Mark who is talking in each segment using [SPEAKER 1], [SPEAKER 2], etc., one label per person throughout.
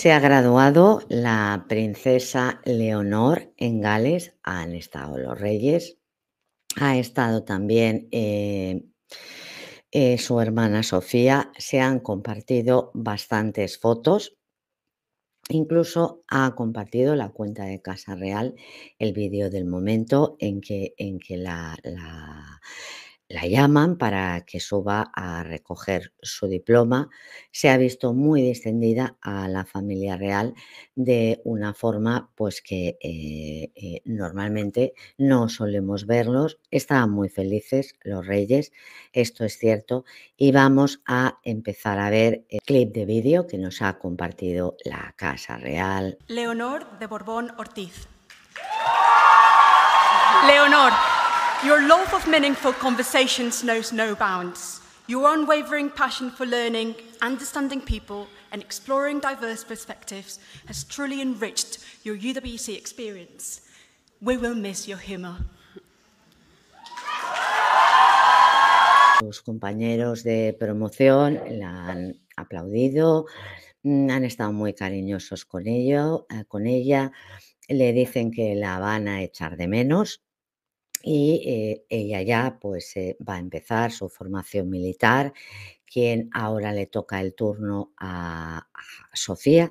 [SPEAKER 1] Se ha graduado la princesa Leonor en Gales, han estado los reyes, ha estado también eh, eh, su hermana Sofía, se han compartido bastantes fotos, incluso ha compartido la cuenta de Casa Real, el vídeo del momento en que, en que la, la llaman para que suba a recoger su diploma, se ha visto muy descendida a la familia real de una forma pues que eh, eh, normalmente no solemos verlos. Estaban muy felices los reyes, esto es cierto, y vamos a empezar a ver el clip de vídeo que nos ha compartido la Casa Real. Leonor de Borbón Ortiz. Leonor. Your love of meaningful conversations knows no bounds. Your unwavering passion for learning, understanding people, and exploring diverse perspectives has truly enriched your UWC experience. We will miss your humor. Los compañeros de promoción la han aplaudido, mm, han estado muy cariñosos con, ello, eh, con ella, le dicen que la van a echar de menos, y eh, ella ya pues eh, va a empezar su formación militar, quien ahora le toca el turno a, Sofía,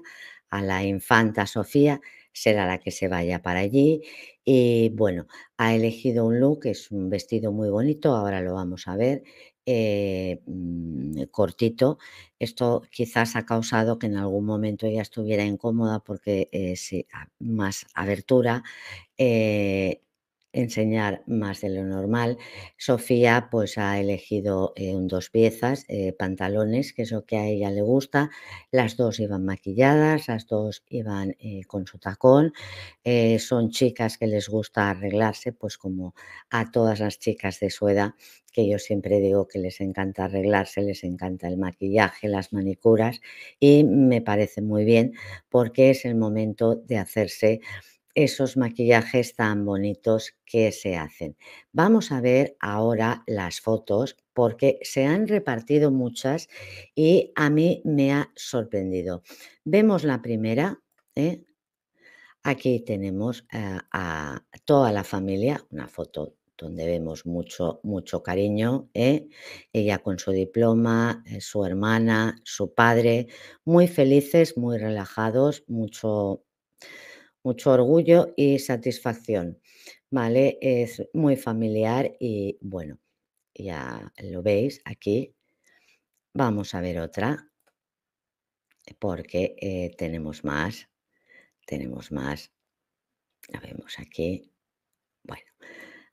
[SPEAKER 1] a la infanta Sofía, será la que se vaya para allí. Y bueno, ha elegido un look, es un vestido muy bonito, ahora lo vamos a ver, eh, mm, cortito. Esto quizás ha causado que en algún momento ella estuviera incómoda porque es más abertura, enseñar más de lo normal. Sofía pues ha elegido eh, dos piezas, eh, pantalones, que es lo que a ella le gusta. Las dos iban maquilladas, las dos iban eh, con su tacón. son chicas que les gusta arreglarse, pues como a todas las chicas de su edad, que yo siempre digo que les encanta arreglarse, les encanta el maquillaje, las manicuras y me parece muy bien porque es el momento de hacerse esos maquillajes tan bonitos que se hacen. Vamos a ver ahora las fotos porque se han repartido muchas y a mí me ha sorprendido. Vemos la primera. ¿eh? Aquí tenemos eh, a toda la familia, una foto donde vemos mucho, mucho cariño. ¿eh? Ella con su diploma, su hermana, su padre, muy felices, muy relajados, mucho, mucho orgullo y satisfacción, ¿vale? Es muy familiar y bueno, ya lo veis aquí. Vamos a ver otra, porque eh, tenemos más, tenemos más. La vemos aquí. Bueno,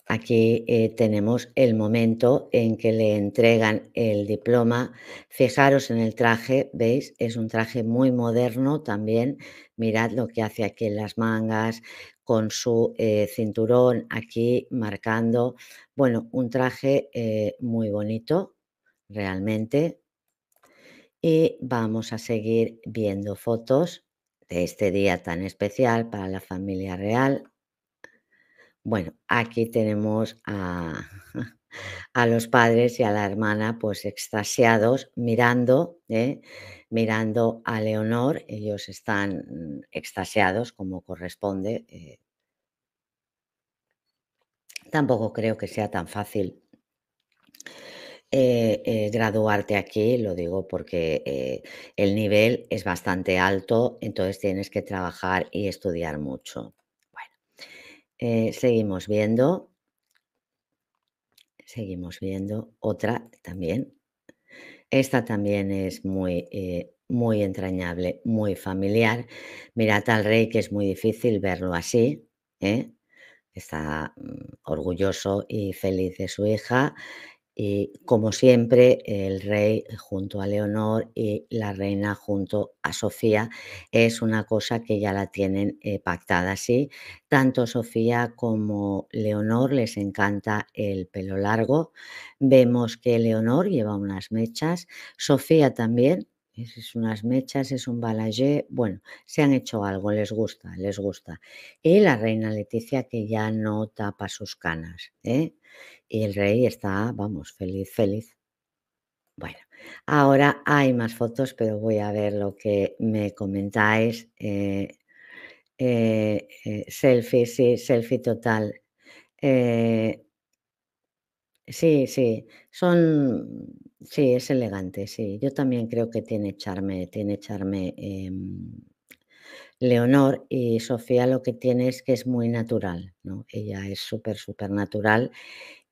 [SPEAKER 1] Aquí eh, tenemos el momento en que le entregan el diploma. Fijaros en el traje, ¿veis? Es un traje muy moderno también. Mirad lo que hace aquí en las mangas, con su eh, cinturón aquí marcando. Bueno, un traje eh, muy bonito, realmente. Y vamos a seguir viendo fotos de este día tan especial para la familia real. Bueno, aquí tenemos a, los padres y a la hermana pues extasiados mirando, ¿eh? mirando a Leonor. Ellos están mm, extasiados como corresponde. Eh. Tampoco creo que sea tan fácil eh, graduarte aquí, lo digo porque el nivel es bastante alto, entonces tienes que trabajar y estudiar mucho. Eh, seguimos viendo. Seguimos viendo otra también. Esta también es muy, eh, muy entrañable, muy familiar. Mira tal rey que es muy difícil verlo así. ¿eh? Está mm, orgulloso y feliz de su hija y como siempre, el rey junto a Leonor y la reina junto a Sofía es una cosa que ya la tienen eh, pactada así. Tanto Sofía como Leonor les encanta el pelo largo. Vemos que Leonor lleva unas mechas, Sofía también, es unas mechas, es un balayé, bueno, se han hecho algo, les gusta, les gusta. Y la reina Leticia que ya no tapa sus canas, ¿eh? Y el rey está, vamos, feliz, feliz. Bueno, ahora hay más fotos, pero voy a ver lo que me comentáis. Eh, eh, eh, selfie, sí, selfie total. Sí, sí, son, sí, es elegante, sí. Yo también creo que tiene charme, tiene charme em, Leonor y Sofía lo que tiene es que es muy natural, ¿no? Ella es súper, súper natural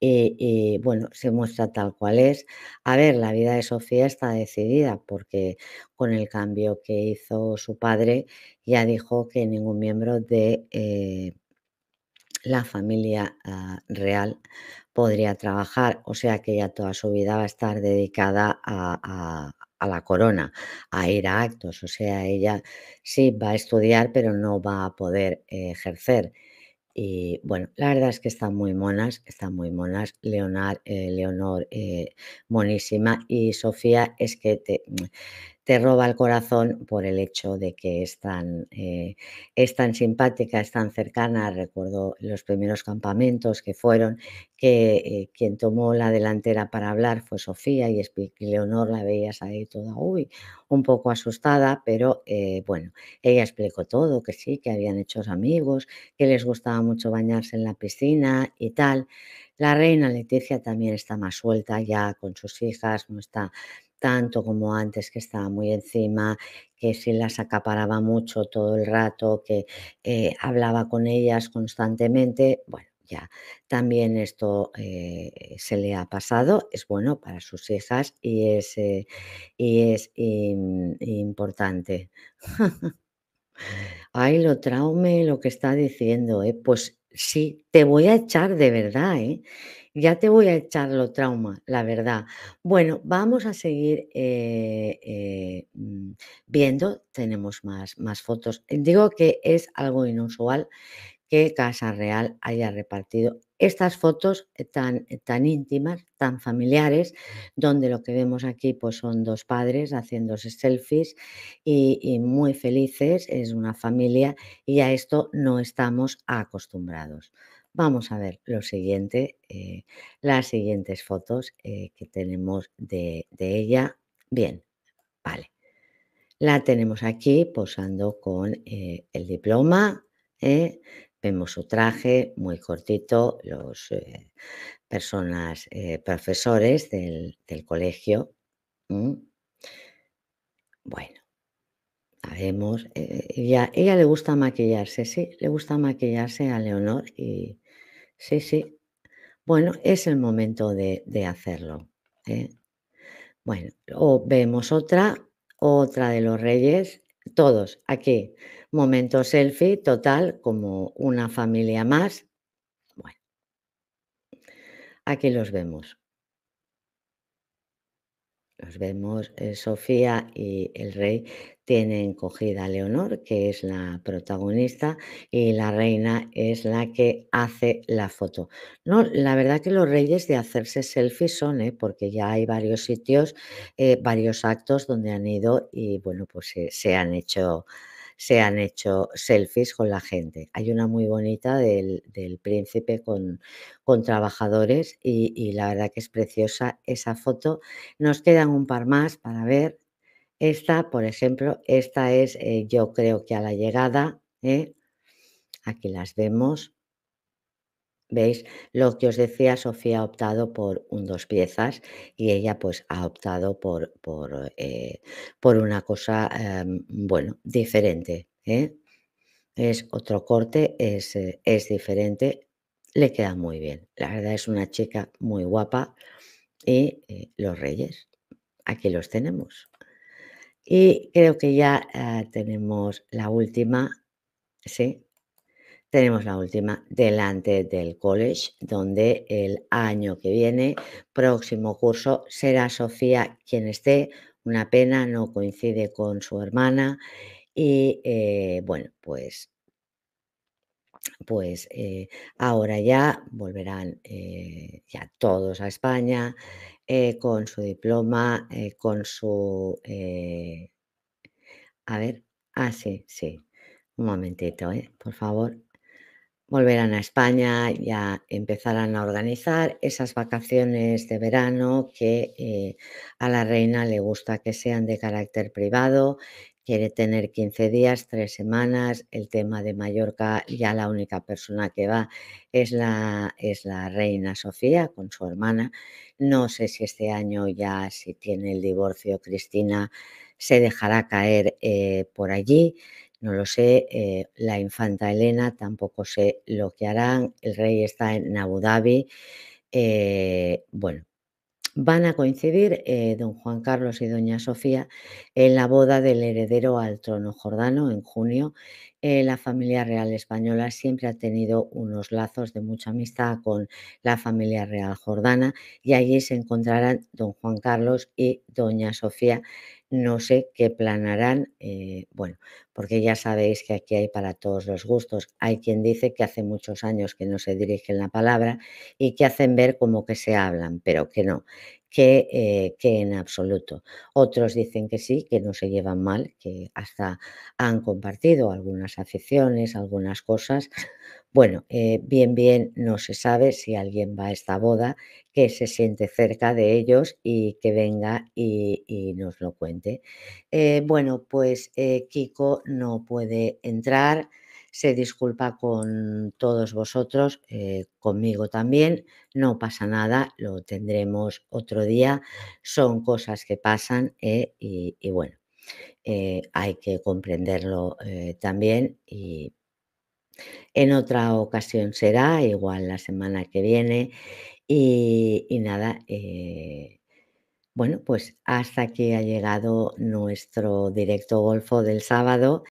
[SPEAKER 1] y, bueno, se muestra tal cual es. A ver, la vida de Sofía está decidida porque con el cambio que hizo su padre ya dijo que ningún miembro de... Eh, la familia ah, real podría trabajar, o sea que ella toda su vida va a estar dedicada a, la corona, a ir a actos, o sea, ella sí va a estudiar, pero no va a poder eh, ejercer. Y bueno, la verdad es que están muy monas, están muy monas. Eh, Leonor, Leonor eh, monísima. Y Sofía es que te, te roba el corazón por el hecho de que es tan, eh, tan simpática, es tan cercana. Recuerdo los primeros campamentos que fueron, que eh, quien tomó la delantera para hablar fue Sofía y, Leonor la veías ahí toda, uy, un poco asustada, pero eh, bueno, ella explicó todo, que sí, que habían hecho amigos, que les gustaba mucho bañarse en la piscina y tal. La reina Leticia también está más suelta ya con sus hijas, no está tanto como antes, que estaba muy encima, que si las acaparaba mucho todo el rato, que eh, hablaba con ellas constantemente. Bueno, ya también esto eh, se le ha pasado, es bueno para sus hijas y es, eh, y es importante. Ay, lo traume lo que está diciendo, pues sí, te voy a echar de verdad, ya te voy a echar lo trauma, la verdad. Bueno, vamos a seguir eh, eh, mm, viendo. Tenemos más, más fotos. Digo que es algo inusual que Casa Real haya repartido estas fotos eh, tan, tan íntimas, tan familiares, donde lo que vemos aquí pues, son dos padres haciéndose selfies y muy felices, es una familia y a esto no estamos acostumbrados. Vamos a ver lo siguiente, eh, las siguientes fotos eh, que tenemos de, ella. Bien, vale. La tenemos aquí posando con eh, el diploma. Vemos su traje muy cortito, los personas, profesores del, colegio. Bueno, sabemos, ella, ella le gusta maquillarse, sí, le gusta maquillarse a Leonor y, Sí, sí. Bueno, es el momento de, hacerlo. ¿eh? Bueno, o vemos otra, otra de los reyes, todos aquí. Momento selfie total, como una familia más. Bueno, aquí los vemos. Nos vemos, eh, Sofía y el rey tienen cogida a Leonor, que es la protagonista, y la reina es la que hace la foto. No, la verdad que los reyes de hacerse selfies son, eh, porque ya hay varios sitios, eh, varios actos donde han ido y bueno, pues se han hecho se han hecho selfies con la gente. Hay una muy bonita del, príncipe con, trabajadores y, la verdad que es preciosa esa foto. Nos quedan un par más para ver. Esta, por ejemplo, esta es eh, yo creo que a la llegada. ¿eh? Aquí las vemos. ¿Veis? Lo que os decía, Sofía ha optado por un dos piezas y ella pues ha optado por, por, eh, por una cosa, em, bueno, diferente. ¿eh? Es otro corte, es, eh, es diferente, le queda muy bien. La verdad es una chica muy guapa y los reyes, aquí los tenemos. Y creo que ya tenemos la última, ¿sí? tenemos la última delante del college, donde el año que viene, próximo curso, será Sofía quien esté. Una pena, no coincide con su hermana. Y eh, bueno, pues, pues eh, ahora ya volverán eh, ya todos a España con su diploma, con su... a ver, ah, sí, sí. Un momentito, por favor volverán a España, ya empezarán a organizar esas vacaciones de verano que eh, a la reina le gusta que sean de carácter privado. Quiere tener 15 días, 3 semanas. El tema de Mallorca, ya la única persona que va es la, es la reina Sofía con su hermana. No sé si este año ya, si tiene el divorcio Cristina, se dejará caer eh, por allí no lo sé, eh, la infanta Elena tampoco sé lo que harán, el rey está en Abu Dhabi. Eh, bueno, van a coincidir eh, don Juan Carlos y doña Sofía en la boda del heredero al trono jordano en junio. la familia real española siempre ha tenido unos lazos de mucha amistad con la familia real jordana y allí se encontrarán don Juan Carlos y doña Sofía no sé qué planarán eh, bueno, porque ya sabéis que aquí hay para todos los gustos. Hay quien dice que hace muchos años que no se dirigen la palabra y que hacen ver como que se hablan, pero que no, eh, que, en absoluto. Otros dicen que sí, que no se llevan mal, que hasta han compartido algunas aficiones, algunas cosas. Bueno, eh, bien, bien, no se sabe si alguien va a esta boda, que se siente cerca de ellos y que venga y, nos lo cuente. Eh, bueno, pues Kiko no puede entrar se disculpa con todos vosotros, eh, conmigo también, no pasa nada, lo tendremos otro día, son cosas que pasan eh, y, bueno, eh, hay que comprenderlo también y en otra ocasión será, igual la semana que viene y nada. Bueno, pues hasta aquí ha llegado nuestro directo golfo del sábado.